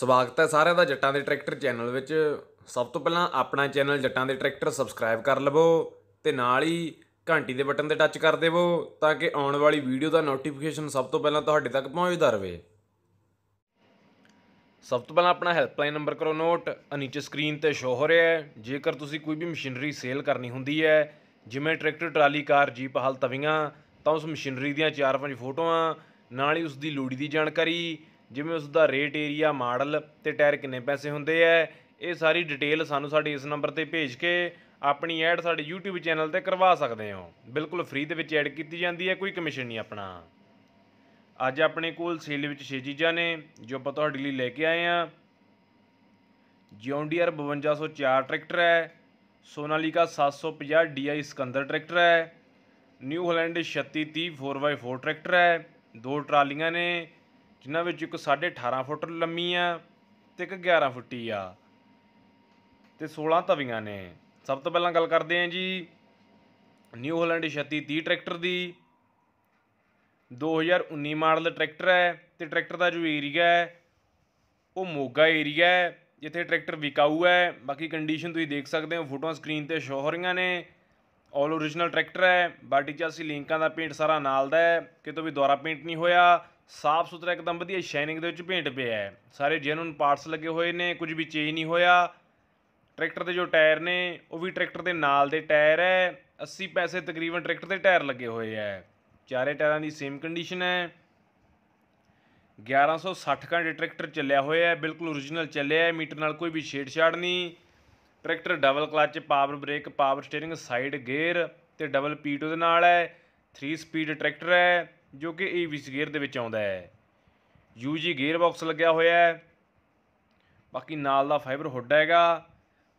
ਸਵਾਗਤ ਹੈ ਸਾਰਿਆਂ ਦਾ ਜੱਟਾਂ ਦੇ ਟਰੈਕਟਰ ਚੈਨਲ ਵਿੱਚ ਸਭ ਤੋਂ ਪਹਿਲਾਂ ਆਪਣਾ ਚੈਨਲ ਜੱਟਾਂ ਦੇ ਟਰੈਕਟਰ ਸਬਸਕ੍ਰਾਈਬ ਕਰ ਲਵੋ ਤੇ ਨਾਲ ਹੀ ਘੰਟੀ ਦੇ ਬਟਨ ਤੇ ਟੱਚ ਕਰ ਦੇਵੋ ਤਾਂ ਕਿ ਆਉਣ ਵਾਲੀ ਵੀਡੀਓ ਦਾ ਨੋਟੀਫਿਕੇਸ਼ਨ ਸਭ ਤੋਂ ਪਹਿਲਾਂ ਤੁਹਾਡੇ ਤੱਕ ਪਹੁੰਚਦਾ ਰਹੇ ਸਭ ਤੋਂ ਪਹਿਲਾਂ ਆਪਣਾ ਹੈਲਪਲਾਈਨ ਨੰਬਰ ਕਰੋ ਨੋਟ ਨੀਚੇ ਸਕਰੀਨ ਤੇ ਸ਼ੋ ਹੋ ਰਿਹਾ ਹੈ ਜੇਕਰ ਤੁਸੀਂ ਕੋਈ ਵੀ ਮਸ਼ੀਨਰੀ ਸੇਲ ਕਰਨੀ ਹੁੰਦੀ ਹੈ ਜਿਵੇਂ ਟਰੈਕਟਰ ਟਰਾਲੀ ਕਾਰ ਜੀਪ ਹਲ ਤਵੀਆਂ ਤਾਂ ਉਸ ਮਸ਼ੀਨਰੀ ਦੀਆਂ 4-5 ਫੋਟੋਆਂ ਨਾਲ ਹੀ ਉਸ ਦੀ ਲੋੜੀ ਦੀ ਜਾਣਕਾਰੀ ਜਿਵੇਂ ਉਸ ਦਾ ਰੇਟ ਏਰੀਆ ਮਾਡਲ ਤੇ ਟਾਇਰ ਕਿੰਨੇ ਪੈਸੇ ਹੁੰਦੇ ਐ ਇਹ ਸਾਰੀ ਡਿਟੇਲ ਸਾਨੂੰ ਸਾਡੇ ਇਸ ਨੰਬਰ ਤੇ ਭੇਜ ਕੇ ਆਪਣੀ ਐਡ ਸਾਡੇ YouTube ਚੈਨਲ ਤੇ ਕਰਵਾ ਸਕਦੇ ਹੋ ਬਿਲਕੁਲ ਫ੍ਰੀ ਦੇ ਵਿੱਚ ਐਡ ਕੀਤੀ ਜਾਂਦੀ ਹੈ ਕੋਈ ਕਮਿਸ਼ਨ ਨਹੀਂ ਆਪਣਾ ਅੱਜ ਆਪਣੇ ਕੋਲ ਸੇਲ ਵਿੱਚ 6 ਚੀਜ਼ਾਂ ਨੇ ਜੋ ਆਪਾਂ ਤੁਹਾਡੇ ਲਈ ਲੈ ਕੇ ਆਏ ਆ ਜੌਂਡੀਅਰ 5204 ਟਰੈਕਟਰ ਹੈ ਸੋਨਾਲੀਕਾ 750 DI ਸਕੰਦਰ ਟਰੈਕਟਰ ਹੈ ਨਿਊ ਹਾਲੈਂਡ 3630 4x4 ਟਰੈਕਟਰ ਹੈ ਦੋ ਟਰਾਲੀਆਂ ਨੇ ਜਿਨ੍ਹਾਂ ਵਿੱਚ ਇੱਕ 18.5 ਫੁੱਟ ਲੰਮੀ ਆ ਤੇ ਇੱਕ 11 ਫੁੱਟੀ ਆ ਤੇ 16 ਤਵੀਆਂ ਨੇ ਸਭ ਤੋਂ ਪਹਿਲਾਂ ਗੱਲ ਕਰਦੇ ਆਂ ਜੀ ਨਿਊ ਹਾਲੈਂਡ 3630 ਟਰੈਕਟਰ ਦੀ 2019 ਮਾਡਲ ਟਰੈਕਟਰ ਹੈ ਤੇ ਟਰੈਕਟਰ ਦਾ ਜੋ ਏਰੀਆ ਹੈ ਉਹ ਮੋਗਾ ਏਰੀਆ ਹੈ ਜਿੱਥੇ ਟਰੈਕਟਰ ਵਿਕਾਊ ਹੈ ਬਾਕੀ ਕੰਡੀਸ਼ਨ ਤੁਸੀਂ ਦੇਖ ਸਕਦੇ ਹੋ ਫੋਟੋਆਂ ਸਕਰੀਨ ਤੇ ਸ਼ੋ ਹੋ ਰਹੀਆਂ ਨੇ ਆਲ origignal ਟਰੈਕਟਰ ਹੈ ਬਾਡੀ ਚਾਸੀ ਲਿੰਕਾਂ ਦਾ ਪੇਂਟ ਸਾਰਾ ਨਾਲ ਦਾ ਹੈ ਕਿਤੋਂ ਵੀ ਦੁਆਰਾ ਪੇਂਟ ਨਹੀਂ ਹੋਇਆ ਸਾਫ ਸੁਥਰਾ ਇੱਕਦਮ ਵਧੀਆ ਸ਼ਾਈਨਿੰਗ ਦੇ ਵਿੱਚ ਭੇਂਟ ਪਿਆ ਹੈ ਸਾਰੇ ਜੈਨੂਨ ਪਾਰਟਸ ਲੱਗੇ ਹੋਏ ਨੇ ਕੁਝ ਵੀ ਚੇਂਜ ਨਹੀਂ ਹੋਇਆ ਟਰੈਕਟਰ ਦੇ ਜੋ ਟਾਇਰ ਨੇ ਉਹ ਵੀ ਟਰੈਕਟਰ ਦੇ ਨਾਲ ਦੇ ਟਾਇਰ ਹੈ 80 ਪੈਸੇ ਤਕਰੀਬਨ ਟਰੈਕਟਰ ਦੇ ਟਾਇਰ ਲੱਗੇ ਹੋਏ ਹੈ ਚਾਰੇ ਟਾਇਰਾਂ ਦੀ ਸੇਮ ਕੰਡੀਸ਼ਨ ਹੈ 1160 ਕਾਂਡੇ ਟਰੈਕਟਰ ਚੱਲਿਆ ਹੋਇਆ ਹੈ ਬਿਲਕੁਲ origignal ਚੱਲਿਆ ਹੈ ਮੀਟਰ ਨਾਲ ਕੋਈ ਵੀ ਛੇੜਛਾੜ ਨਹੀਂ tractor double clutch power brake power steering side gear ਤੇ ਡਬਲ ਪੀਟੋ ਦੇ ਨਾਲ ਹੈ 3 ਸਪੀਡ ਟਰੈਕਟਰ ਹੈ ਜੋ ਕਿ ਏਵੀਸ ਗੇਅਰ ਦੇ ਵਿੱਚ ਆਉਂਦਾ ਹੈ ਯੂਜੀ ਗੇਅਰ ਬਾਕਸ ਲੱਗਿਆ ਹੋਇਆ ਹੈ ਬਾਕੀ ਨਾਲ ਦਾ ਫਾਈਬਰ ਹੁੱਡ ਹੈਗਾ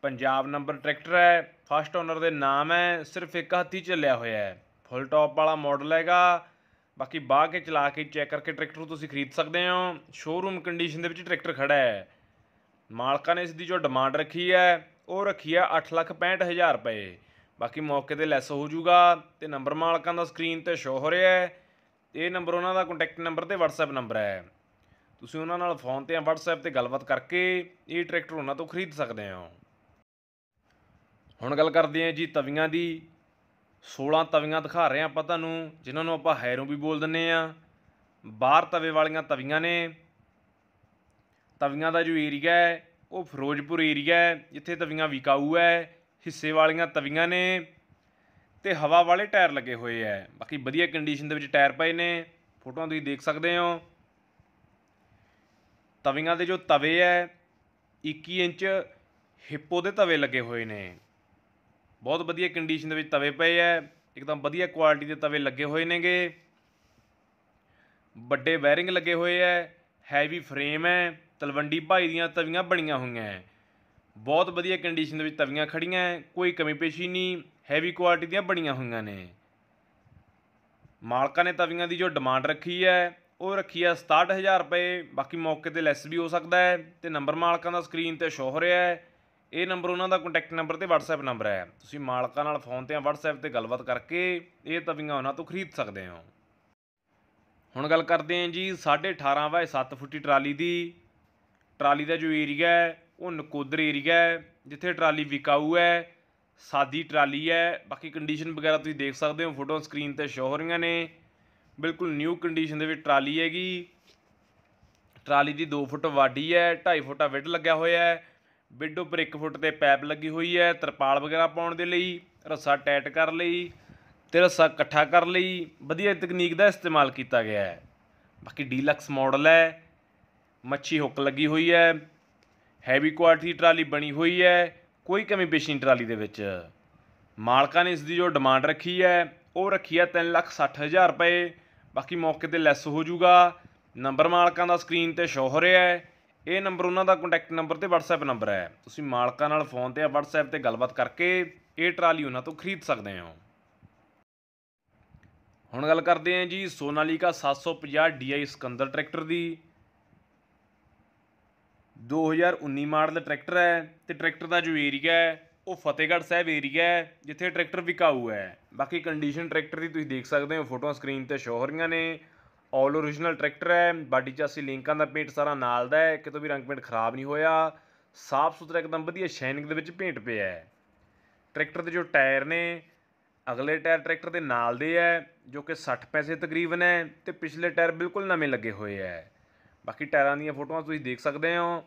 ਪੰਜਾਬ ਨੰਬਰ ਟਰੈਕਟਰ ਹੈ ਫਸਟ ਓਨਰ ਦੇ ਨਾਮ ਹੈ ਸਿਰਫ ਇੱਕ ਹੱਥੀ ਚੱਲਿਆ ਹੋਇਆ ਹੈ ਫੁੱਲ ਟੌਪ ਵਾਲਾ ਮਾਡਲ ਹੈਗਾ ਬਾਕੀ ਬਾਹ ਕੇ ਚਲਾ ਕੇ ਚੈੱਕ ਕਰਕੇ ਟਰੈਕਟਰ ਤੁਸੀਂ ਖਰੀਦ ਸਕਦੇ ਹੋ ਸ਼ੋਰੂਮ ਕੰਡੀਸ਼ਨ ਦੇ ਵਿੱਚ ਟਰੈਕਟਰ ਖੜਾ ਹੈ ਮਾਲਕਾਂ ਨੇ ਇਸ ਦੀ ਜੋ ਡਿਮਾਂਡ ਰੱਖੀ ਹੈ ਉਹ ਰੱਖੀ ਹੈ 865000 ਰੁਪਏ ਬਾਕੀ ਮੌਕੇ ਤੇ ਲੈਸ ਹੋ ਜਾਊਗਾ ਤੇ ਨੰਬਰ ਮਾਲਕਾਂ ਦਾ ਸਕਰੀਨ ਤੇ ਸ਼ੋ ਹੋ ਰਿਹਾ ਹੈ ਇਹ ਨੰਬਰ ਉਹਨਾਂ ਦਾ ਕੰਟੈਕਟ ਨੰਬਰ ਤੇ WhatsApp ਨੰਬਰ ਹੈ ਤੁਸੀਂ ਉਹਨਾਂ ਨਾਲ ਫੋਨ ਤੇ ਜਾਂ WhatsApp ਤੇ ਗੱਲਬਾਤ ਕਰਕੇ ਇਹ ਟਰੈਕਟਰ ਉਹਨਾਂ ਤੋਂ ਖਰੀਦ ਸਕਦੇ ਹੋ ਹੁਣ ਗੱਲ ਕਰਦੇ ਹਾਂ ਜੀ ਤਵੀਆਂ ਦੀ 16 ਤਵੀਆਂ ਦਿਖਾ ਰਹੇ ਆਪਾਂ ਤੁਹਾਨੂੰ ਜਿਨ੍ਹਾਂ ਨੂੰ ਆਪਾਂ ਹੈਰੋਂ ਵੀ ਬੋਲ ਦਿੰਨੇ ਆ ਬਾਹਰ ਤਵੇ ਵਾਲੀਆਂ ਤਵੀਆਂ ਨੇ ਤਵੀਆਂ ਦਾ ਜੋ ਏਰੀਆ ਹੈ ਉਹ ਫਿਰੋਜ਼ਪੁਰ ਏਰੀਆ ਹੈ ਜਿੱਥੇ ਤਵੀਆਂ ਵਿਕਾਊ ਹੈ ਹਿੱਸੇ ਵਾਲੀਆਂ ਤਵੀਆਂ ਨੇ ਤੇ ਹਵਾ ਵਾਲੇ ਟਾਇਰ ਲੱਗੇ ਹੋਏ ਐ ਬਾਕੀ ਵਧੀਆ ਕੰਡੀਸ਼ਨ ਦੇ ਵਿੱਚ ਟਾਇਰ ਪਏ ਨੇ ਫੋਟੋਆਂ ਤੁਸੀਂ ਦੇਖ ਸਕਦੇ ਹੋ ਤਵੀਆਂ ਦੇ ਜੋ ਤਵੇ ਐ 21 ਇੰਚ ਹਿੱਪੋ ਦੇ ਤਵੇ ਲੱਗੇ ਹੋਏ ਨੇ ਬਹੁਤ ਵਧੀਆ ਕੰਡੀਸ਼ਨ ਦੇ ਵਿੱਚ ਤਵੇ ਪਏ ਐ ਇੱਕਦਮ ਵਧੀਆ ਕੁਆਲਿਟੀ ਦੇ ਤਵੇ ਲੱਗੇ ਹੋਏ ਨੇਗੇ ਵੱਡੇ ਵਾਇਰਿੰਗ ਲੱਗੇ ਹੋਏ ਐ ਹੈਵੀ ਫਰੇਮ ਐ ਤਲਵੰਡੀ ਭਾਈ ਦੀਆਂ ਤਵੀਆਂ ਬਣੀਆਂ ਹੋਈਆਂ ਐ ਬਹੁਤ ਵਧੀਆ ਕੰਡੀਸ਼ਨ ਦੇ ਵਿੱਚ ਤਵੀਆਂ ਖੜੀਆਂ ਐ ਕੋਈ ਕਮੀ ਪੇਸ਼ੀ ਨਹੀਂ ਹੈਵੀ ਕੁਆਲਿਟੀ ਦੀਆਂ ਬਣੀਆਂ ਹੋਈਆਂ ਨੇ ਮਾਲਕਾਂ ਨੇ ਤਵੀਆਂ ਦੀ ਜੋ ਡਿਮਾਂਡ ਰੱਖੀ ਹੈ ਉਹ ਰੱਖੀ ਹੈ 67000 ਰੁਪਏ ਬਾਕੀ ਮੌਕੇ ਤੇ ਲੈਸ ਵੀ ਹੋ ਸਕਦਾ ਹੈ ਤੇ ਨੰਬਰ ਮਾਲਕਾਂ ਦਾ ਸਕਰੀਨ ਤੇ ਸ਼ੋ ਹੋ ਰਿਹਾ ਹੈ ਇਹ ਨੰਬਰ ਉਹਨਾਂ ਦਾ ਕੰਟੈਕਟ ਨੰਬਰ ਤੇ WhatsApp ਨੰਬਰ ਹੈ ਤੁਸੀਂ ਮਾਲਕਾਂ ਨਾਲ ਫੋਨ ਤੇ ਜਾਂ WhatsApp ਤੇ ਗੱਲਬਾਤ ਕਰਕੇ ਇਹ ਤਵੀਆਂ ਉਹਨਾਂ ਤੋਂ ਖਰੀਦ ਸਕਦੇ ਹੋ ਹੁਣ ਗੱਲ ਕਰਦੇ ਹਾਂ ਜੀ 18.5 ਬਾਏ 7 ਫੁੱਟੀ ਟਰਾਲੀ ਦੀ ਟਰਾਲੀ ਦਾ ਜੋ ਏਰੀਆ ਹੈ ਉਹ ਨਕੋਦਰ ਏਰੀਆ ਹੈ ਜਿੱਥੇ ਟਰਾਲੀ ਵਿਕਾਊ ਹੈ ਸਾਦੀ ਟਰਾਲੀ ਹੈ ਬਾਕੀ ਕੰਡੀਸ਼ਨ ਵਗੈਰਾ ਤੁਸੀਂ ਦੇਖ ਸਕਦੇ ਹੋ ਫੋਟੋ ਸਕਰੀਨ ਤੇ ਸ਼ੋ ਹੋ ਰਹੀਆਂ ਨੇ ਬਿਲਕੁਲ ਨਿਊ ਕੰਡੀਸ਼ਨ ਦੇ ਵਿੱਚ ਟਰਾਲੀ ਹੈਗੀ ਟਰਾਲੀ ਦੀ 2 ਫੁੱਟ ਵਾਢੀ ਹੈ 2.5 ਫੁੱਟਾ ਵਿੱਡ ਲੱਗਿਆ ਹੋਇਆ ਹੈ ਵਿੱਡ ਉੱਪਰ 1 ਫੁੱਟ ਤੇ ਪੈਪ ਲੱਗੀ ਹੋਈ ਹੈ ਤਰਪਾਲ ਵਗੈਰਾ ਪਾਉਣ ਦੇ ਲਈ ਰੱਸਾ ਟਾਈਟ ਕਰ ਲਈ ਤੇ ਰੱਸਾ ਇਕੱਠਾ ਕਰ ਲਈ ਵਧੀਆ ਤਕਨੀਕ ਦਾ ਇਸਤੇਮਾਲ ਕੀਤਾ ਗਿਆ ਹੈ ਬਾਕੀ ਡੀਲਕਸ ਮਾਡਲ ਹੈ ਮੱਛੀ ਹੁੱਕ ਲੱਗੀ ਹੋਈ ਹੈ ਹੈਵੀ ਕੁਆਲਿਟੀ ਟਰਾਲੀ ਬਣੀ ਹੋਈ ਹੈ ਕੋਈ ਕਮੀ ਪੇਸ਼ੀ ਟਰਾਲੀ ਦੇ ਵਿੱਚ ਮਾਲਕਾਂ ਨੇ ਇਸ ਦੀ ਜੋ ਡਿਮਾਂਡ ਰੱਖੀ ਹੈ ਉਹ ਰੱਖੀ ਹੈ 360000 ਰੁਪਏ ਬਾਕੀ ਮੌਕੇ ਤੇ ਲੈਸ ਹੋ ਜਾਊਗਾ ਨੰਬਰ ਮਾਲਕਾਂ ਦਾ ਸਕਰੀਨ ਤੇ ਸ਼ੋ ਹੋ ਰਿਹਾ ਹੈ ਇਹ ਨੰਬਰ ਉਹਨਾਂ ਦਾ ਕੰਟੈਕਟ ਨੰਬਰ ਤੇ WhatsApp ਨੰਬਰ ਹੈ ਤੁਸੀਂ ਮਾਲਕਾਂ ਨਾਲ ਫੋਨ ਤੇ ਜਾਂ WhatsApp ਤੇ ਗੱਲਬਾਤ ਕਰਕੇ ਇਹ ਟਰਾਲੀ ਉਹਨਾਂ ਤੋਂ ਖਰੀਦ ਸਕਦੇ ਹੋ ਹੁਣ ਗੱਲ ਕਰਦੇ ਹਾਂ ਜੀ ਸੋਨਾਲੀਕਾ 750 DI ਸਕੰਦਰ ਟਰੈਕਟਰ ਦੀ 2019 ਮਾਡਲ ਟਰੈਕਟਰ ਹੈ ਤੇ ਟਰੈਕਟਰ ਦਾ ਜੋ ਏਰੀਆ ਹੈ ਉਹ ਫਤੇਗੜ ਸਾਹਿਬ ਏਰੀਆ ਹੈ ਜਿੱਥੇ ਟਰੈਕਟਰ ਵਿਕਾਊ ਹੈ ਬਾਕੀ ਕੰਡੀਸ਼ਨ ਟਰੈਕਟਰ ਦੀ ਤੁਸੀਂ ਦੇਖ ਸਕਦੇ ਹੋ ਫੋਟੋਆਂ ਸਕਰੀਨ ਤੇ ਸ਼ੋ ਹੋ ਰਹੀਆਂ ਨੇ ਆਲ ਓਰੀਜਨਲ ਟਰੈਕਟਰ ਹੈ ਬਾਡੀ ਚਾਸੀ ਲਿੰਕਾਂ ਦਾ ਪੇਂਟ ਸਾਰਾ ਨਾਲ ਦਾ ਹੈ ਕਿਤੋਂ ਵੀ ਰੰਗ ਪੇਂਟ ਖਰਾਬ ਨਹੀਂ ਹੋਇਆ ਸਾਫ਼ ਸੁਥਰਾ ਇੱਕਦਮ ਵਧੀਆ ਸ਼ਾਈਨਿੰਗ ਦੇ ਵਿੱਚ ਪੇਂਟ ਪਿਆ ਹੈ ਟਰੈਕਟਰ ਦੇ ਜੋ ਟਾਇਰ ਨੇ ਅਗਲੇ ਟਾਇਰ ਟਰੈਕਟਰ ਦੇ ਨਾਲ ਦੇ ਹੈ ਜੋ ਕਿ 60 ਪੈਸੇ ਤਕਰੀਬਨ ਹੈ ਤੇ ਪਿਛਲੇ ਟਾਇਰ ਬਿਲਕੁਲ ਨਵੇਂ ਲੱਗੇ ਹੋਏ ਹੈ ਬਾਕੀ ਟਾਇਰਾਂ ਦੀਆਂ ਫੋਟੋਆਂ ਤੁਸੀਂ ਦੇਖ ਸਕਦੇ ਹੋ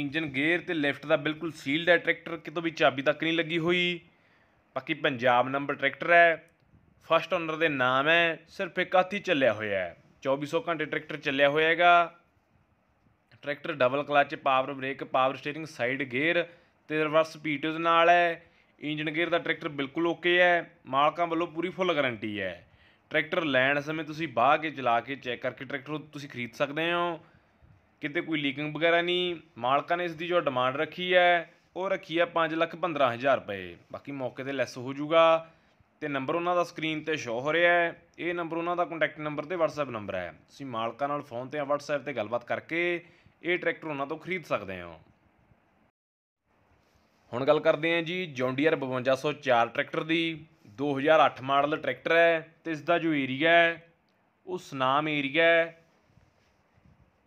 ਇੰਜਨ ਗੇਅਰ ਤੇ ਲਿਫਟ ਦਾ ਬਿਲਕੁਲ ਸੀਲਡ ਹੈ ਟਰੈਕਟਰ ਕਿਤੋਂ ਵੀ ਚਾਬੀ ਤੱਕ ਨਹੀਂ ਲੱਗੀ ਹੋਈ ਬਾਕੀ ਪੰਜਾਬ ਨੰਬਰ ਟਰੈਕਟਰ ਹੈ ਫਸਟ ਓਨਰ ਦੇ ਨਾਮ ਹੈ ਸਿਰਫ ਇੱਕ ਆਤੀ ਚੱਲਿਆ ਹੋਇਆ ਹੈ 2400 ਘੰਟੇ ਟਰੈਕਟਰ ਚੱਲਿਆ ਹੋਇਆ ਹੈਗਾ tractor double clutch power brake power steering side gear ਤੇ ਰਿਵਰਸ ਸਪੀਡ ਨਾਲ ਹੈ ਇੰਜਨ ਗੇਅਰ ਦਾ ਟਰੈਕਟਰ ਬਿਲਕੁਲ ਓਕੇ ਹੈ ਮਾਲਕਾਂ ਵੱਲੋਂ ਪੂਰੀ ਫੁੱਲ ਗਾਰੰਟੀ ਹੈ ਟਰੈਕਟਰ ਲੈਣ ਸਮੇਂ ਤੁਸੀਂ ਬਾਹ ਕੇ ਚਲਾ ਕੇ ਚੈੱਕ ਕਰਕੇ ਟਰੈਕਟਰ ਤੁਸੀਂ ਖਰੀਦ ਸਕਦੇ ਹੋ ਕਿਤੇ ਕੋਈ ਲੀਕਿੰਗ ਵਗੈਰਾ ਨਹੀਂ ਮਾਲਕਾਂ ਨੇ ਇਸ ਦੀ ਜੋ ਡਿਮਾਂਡ ਰੱਖੀ ਹੈ ਉਹ ਰੱਖੀ ਹੈ 5 ਲੱਖ 15 ਹਜ਼ਾਰ ਰੁਪਏ ਬਾਕੀ ਮੌਕੇ ਤੇ ਲੈਸ ਹੋ ਜਾਊਗਾ ਤੇ ਨੰਬਰ ਉਹਨਾਂ ਦਾ ਸਕਰੀਨ ਤੇ ਸ਼ੋ ਹੋ ਰਿਹਾ ਹੈ ਇਹ ਨੰਬਰ ਉਹਨਾਂ ਦਾ ਕੰਟੈਕਟ ਨੰਬਰ ਤੇ WhatsApp ਨੰਬਰ ਹੈ ਤੁਸੀਂ ਮਾਲਕਾਂ ਨਾਲ ਫੋਨ ਤੇ ਜਾਂ WhatsApp ਤੇ ਗੱਲਬਾਤ ਕਰਕੇ ਇਹ ਟਰੈਕਟਰ ਉਹਨਾਂ ਤੋਂ ਖਰੀਦ ਸਕਦੇ ਹੋ ਹੁਣ ਗੱਲ ਕਰਦੇ ਹਾਂ ਜੀ ਜੌਂਡੀਅਰ 5204 ਟਰੈਕਟਰ ਦੀ 2008 ਮਾਡਲ ਟਰੈਕਟਰ ਹੈ ਤੇ ਇਸ ਦਾ ਜੋ ਏਰੀਆ ਹੈ ਉਹ ਸਨਾਮ ਏਰੀਆ ਹੈ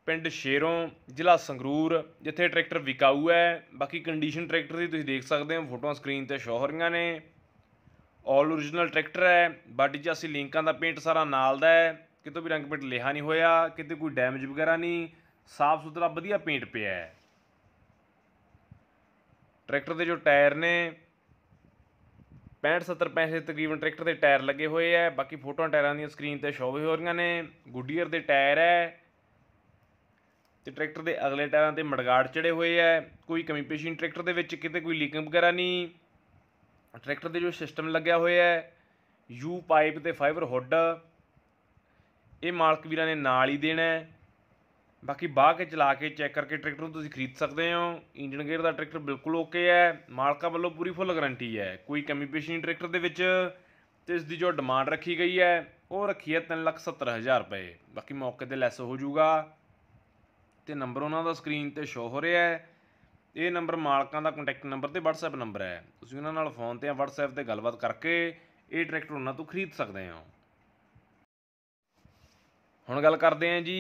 ਪਿੰਡ ਸ਼ੇਰੋਂ ਜ਼ਿਲ੍ਹਾ ਸੰਗਰੂਰ ਜਿੱਥੇ ਟਰੈਕਟਰ ਵਿਕਾਊ ਹੈ ਬਾਕੀ ਕੰਡੀਸ਼ਨ ਟਰੈਕਟਰ ਦੀ ਤੁਸੀਂ ਦੇਖ ਸਕਦੇ ਹੋ ਫੋਟੋਆਂ ਸਕਰੀਨ ਤੇ ਸ਼ੋ ਹੋ ਰਹੀਆਂ ਨੇ ਆਲ origignal ਟਰੈਕਟਰ ਹੈ ਬਾਡੀ ਜਿਹਾ ਅਸੀਂ ਲਿੰਕਾਂ ਦਾ ਪੇਂਟ ਸਾਰਾ ਨਾਲ ਦਾ ਹੈ ਕਿਤੇ ਵੀ ਰੰਗ ਪੇਂਟ ਲਿਹਾ ਨਹੀਂ ਹੋਇਆ ਕਿਤੇ ਕੋਈ ਡੈਮੇਜ ਵਗੈਰਾ ਨਹੀਂ ਸਾਫ ਸੁਥਰਾ ਵਧੀਆ ਪੇਂਟ ਪਿਆ ਹੈ ਟਰੈਕਟਰ ਦੇ ਜੋ ਟਾਇਰ ਨੇ 65 70 ਪੈਸੇ ਤਕਰੀਬਨ ਟਰੈਕਟਰ ਦੇ ਟਾਇਰ ਲੱਗੇ ਹੋਏ ਆ ਬਾਕੀ ਫੋਟੋਆਂ ਟਾਇਰਾਂ ਦੀਆਂ ਸਕਰੀਨ ਤੇ ਸ਼ੋਅ ਹੋ ਰਹੀਆਂ ਨੇ ਗੁੱਡੀਅਰ ਦੇ ਟਾਇਰ ਹੈ ਤੇ ਟਰੈਕਟਰ ਦੇ ਅਗਲੇ ਟਾਇਰਾਂ ਤੇ ਮੜਗਾੜ ਚੜੇ ਹੋਏ ਆ ਕੋਈ ਕਮੀ ਪੇਸ਼ੀ ਟਰੈਕਟਰ ਦੇ ਵਿੱਚ ਕਿਤੇ ਕੋਈ ਲੀਕਿੰਗ ਵਗੈਰਾ ਨਹੀਂ ਟਰੈਕਟਰ ਦੇ ਜੋ ਸਿਸਟਮ ਲੱਗਿਆ ਹੋਇਆ ਹੈ ਯੂ ਪਾਈਪ ਤੇ ਫਾਈਬਰ ਹੁੱਡ ਇਹ ਮਾਲਕ ਵੀਰਾਂ ਨੇ ਨਾਲ ਹੀ ਦੇਣਾ ਹੈ ਬਾਕੀ ਬਾਹ ਕੇ ਚਲਾ ਕੇ ਚੈੱਕ ਕਰਕੇ ਟਰੈਕਟਰ ਨੂੰ ਤੁਸੀਂ ਖਰੀਦ ਸਕਦੇ ਹੋ ਇੰਜਨ ਗੇਅਰ ਦਾ ਟਰੈਕਟਰ ਬਿਲਕੁਲ ਓਕੇ ਹੈ ਮਾਲਕਾਂ ਵੱਲੋਂ ਪੂਰੀ ਫੁੱਲ ਗਾਰੰਟੀ ਹੈ ਕੋਈ ਕਮੀ ਪੇਸ਼ੀ ਨਹੀਂ ਟਰੈਕਟਰ ਦੇ ਵਿੱਚ ਤੇ ਇਸ ਦੀ ਜੋ ਡਿਮਾਂਡ ਰੱਖੀ ਗਈ ਹੈ ਉਹ ਰੱਖੀ ਹੈ 370000 ਰੁਪਏ ਬਾਕੀ ਮੌਕੇ ਤੇ ਲੈਸ ਹੋ ਜਾਊਗਾ ਤੇ ਨੰਬਰ ਉਹਨਾਂ ਦਾ ਸਕਰੀਨ ਤੇ ਸ਼ੋ ਹੋ ਰਿਹਾ ਹੈ ਇਹ ਨੰਬਰ ਮਾਲਕਾਂ ਦਾ ਕੰਟੈਕਟ ਨੰਬਰ ਤੇ WhatsApp ਨੰਬਰ ਹੈ ਤੁਸੀਂ ਉਹਨਾਂ ਨਾਲ ਫੋਨ ਤੇ ਜਾਂ WhatsApp ਤੇ ਗੱਲਬਾਤ ਕਰਕੇ ਇਹ ਟਰੈਕਟਰ ਉਹਨਾਂ ਤੋਂ ਖਰੀਦ ਸਕਦੇ ਹੋ ਹੁਣ ਗੱਲ ਕਰਦੇ ਹਾਂ ਜੀ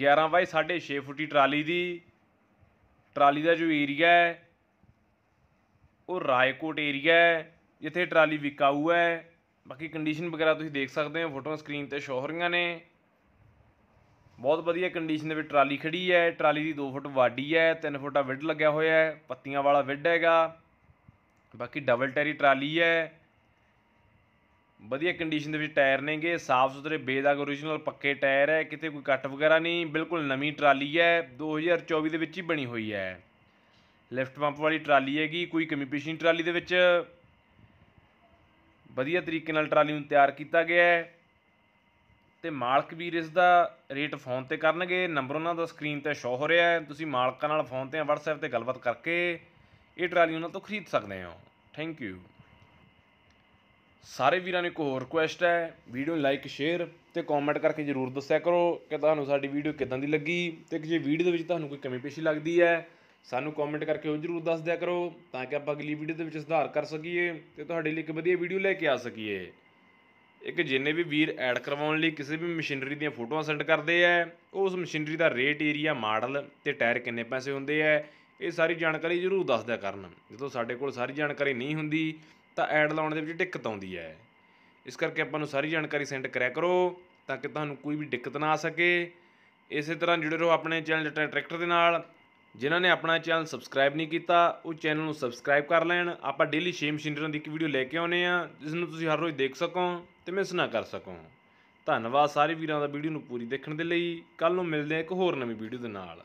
11 ਬਾਈ 6.5 ਫੁੱਟੀ ਟਰਾਲੀ ਦੀ ਟਰਾਲੀ ਦਾ ਜੋ ਏਰੀਆ ਹੈ ਉਹ ਰਾਏਕੋਟ ਏਰੀਆ ਹੈ ਜਿੱਥੇ ਟਰਾਲੀ ਵਿਕਾਊ ਹੈ ਬਾਕੀ ਕੰਡੀਸ਼ਨ ਵਗੈਰਾ ਤੁਸੀਂ ਦੇਖ ਸਕਦੇ ਹੋ ਫੋਟੋਆਂ ਸਕਰੀਨ ਤੇ ਸ਼ੋ ਰਹੀਆਂ ਨੇ ਬਹੁਤ ਵਧੀਆ ਕੰਡੀਸ਼ਨ ਦੇ ਵਿੱਚ ਟਰਾਲੀ ਖੜੀ ਹੈ ਟਰਾਲੀ ਦੀ 2 ਫੁੱਟ ਵਾਡੀ ਹੈ 3 ਫੁੱਟਾ ਵਿੱਡ ਲੱਗਿਆ ਹੋਇਆ ਹੈ ਪੱਤੀਆਂ ਵਾਲਾ ਵਿੱਡ ਹੈਗਾ ਬਾਕੀ ਡਬਲ ਟੈਰੀ ਟਰਾਲੀ ਹੈ ਵਧੀਆ ਕੰਡੀਸ਼ਨ ਦੇ ਵਿੱਚ ਟਾਇਰ ਨੇਗੇ ਸਾਫ ਸੁਥਰੇ ਬੇਦਾਗ origignal ਪੱਕੇ ਟਾਇਰ ਹੈ ਕਿਤੇ ਕੋਈ ਕੱਟ ਵਗੈਰਾ ਨਹੀਂ ਬਿਲਕੁਲ ਨਵੀਂ ਟਰਾਲੀ ਹੈ 2024 ਦੇ ਵਿੱਚ ਹੀ ਬਣੀ ਹੋਈ ਹੈ ਲਿਫਟ ਪੰਪ ਵਾਲੀ ਟਰਾਲੀ ਹੈਗੀ ਕੋਈ ਕਮੀ ਪੇਸ਼ੀ ਟਰਾਲੀ ਦੇ ਵਿੱਚ ਵਧੀਆ ਤਰੀਕੇ ਨਾਲ ਟਰਾਲੀ ਨੂੰ ਤਿਆਰ ਕੀਤਾ ਗਿਆ ਹੈ ਤੇ ਮਾਲਕ ਵੀਰ ਇਸ ਦਾ ਰੇਟ ਫੋਨ ਤੇ ਕਰਨਗੇ ਨੰਬਰ ਉਹਨਾਂ ਦਾ ਸਕਰੀਨ ਤੇ ਸ਼ੋ ਹੋ ਰਿਹਾ ਹੈ ਤੁਸੀਂ ਮਾਲਕਾਂ ਨਾਲ ਫੋਨ ਤੇ WhatsApp ਤੇ ਗੱਲਬਾਤ ਕਰਕੇ ਇਹ ਟਰਾਲੀ ਉਹਨਾਂ ਤੋਂ ਖਰੀਦ ਸਕਦੇ ਹੋ ਥੈਂਕ ਯੂ ਸਾਰੇ ਵੀਰਾਂ ਨੂੰ ਇੱਕ ਹੋਰ ਰਿਕੁਐਸਟ ਹੈ ਵੀਡੀਓ ਨੂੰ ਲਾਈਕ ਸ਼ੇਅਰ ਤੇ ਕਮੈਂਟ ਕਰਕੇ ਜਰੂਰ ਦੱਸਿਆ ਕਰੋ ਕਿ ਤੁਹਾਨੂੰ ਸਾਡੀ ਵੀਡੀਓ ਕਿਦਾਂ ਦੀ ਲੱਗੀ ਤੇ ਜੇ ਵੀਡੀਓ ਦੇ ਵਿੱਚ ਤੁਹਾਨੂੰ ਕੋਈ ਕਮੀ ਪੇਸ਼ੀ ਲੱਗਦੀ ਹੈ ਸਾਨੂੰ ਕਮੈਂਟ ਕਰਕੇ ਉਹ ਜਰੂਰ ਦੱਸ ਦਿਆ ਕਰੋ ਤਾਂ ਕਿ ਆਪਾਂ ਅਗਲੀ ਵੀਡੀਓ ਦੇ ਵਿੱਚ ਸੁਧਾਰ ਕਰ ਸਕੀਏ ਤੇ ਤੁਹਾਡੇ ਲਈ ਇੱਕ ਵਧੀਆ ਵੀਡੀਓ ਲੈ ਕੇ ਆ ਸਕੀਏ ਇੱਕ ਜਿੰਨੇ ਵੀ ਵੀਰ ਐਡ ਕਰਵਾਉਣ ਲਈ ਕਿਸੇ ਵੀ ਮਸ਼ੀਨਰੀ ਦੀਆਂ ਫੋਟੋਆਂ ਸੈਂਡ ਕਰਦੇ ਆ ਉਸ ਮਸ਼ੀਨਰੀ ਦਾ ਰੇਟ ਏਰੀਆ ਮਾਡਲ ਤੇ ਟਾਇਰ ਕਿੰਨੇ ਪੈਸੇ ਹੁੰਦੇ ਆ ਇਹ ਸਾਰੀ ਜਾਣਕਾਰੀ ਜ਼ਰੂਰ ਦੱਸ ਦਿਆ ਕਰਨ ਜਦੋਂ ਸਾਡੇ ਕੋਲ ਸਾਰੀ ਜਾਣਕਾਰੀ ਨਹੀਂ ਹੁੰਦੀ ਤਾਂ ਐਡ ਲਾਉਣ ਦੇ ਵਿੱਚ ਦਿੱਕਤ ਆਉਂਦੀ ਹੈ ਇਸ ਕਰਕੇ ਆਪਾਂ ਨੂੰ ਸਾਰੀ ਜਾਣਕਾਰੀ ਸੈਂਡ ਕਰਿਆ ਕਰੋ ਤਾਂ ਕਿ ਤੁਹਾਨੂੰ ਕੋਈ ਵੀ ਦਿੱਕਤ ਨਾ ਆ ਸਕੇ ਇਸੇ ਤਰ੍ਹਾਂ ਜੁੜੇ ਰਹੋ ਆਪਣੇ ਚੈਨਲ ਟਰੈਕਟਰ ਦੇ ਨਾਲ ਜਿਨ੍ਹਾਂ ਨੇ ਆਪਣਾ ਚੈਨਲ ਸਬਸਕ੍ਰਾਈਬ ਨਹੀਂ ਕੀਤਾ ਉਹ ਚੈਨਲ ਨੂੰ ਸਬਸਕ੍ਰਾਈਬ ਕਰ ਲੈਣ ਆਪਾਂ ਡੇਲੀ ਸ਼ੇਮ ਮਸ਼ੀਨਰੀਆਂ ਦੀ ਇੱਕ ਵੀਡੀਓ ਲੈ ਕੇ ਆਉਨੇ ਆ ਜਿਸ ਨੂੰ ਤੁਸੀਂ ਹਰ ਰੋਜ਼ ਦੇਖ ਸਕੋ ਤੇ ਮਿਸ ਨਾ ਕਰ ਸਕੋ ਧੰਨਵਾਦ ਸਾਰੇ ਵੀਰਾਂ ਦਾ ਵੀਡੀਓ ਨੂੰ ਪੂਰੀ ਦੇਖਣ ਦੇ ਲਈ ਕੱਲ ਨੂੰ ਮਿਲਦੇ ਆ ਇੱਕ ਹੋਰ ਨਵੀਂ ਵੀਡੀਓ ਦੇ ਨਾਲ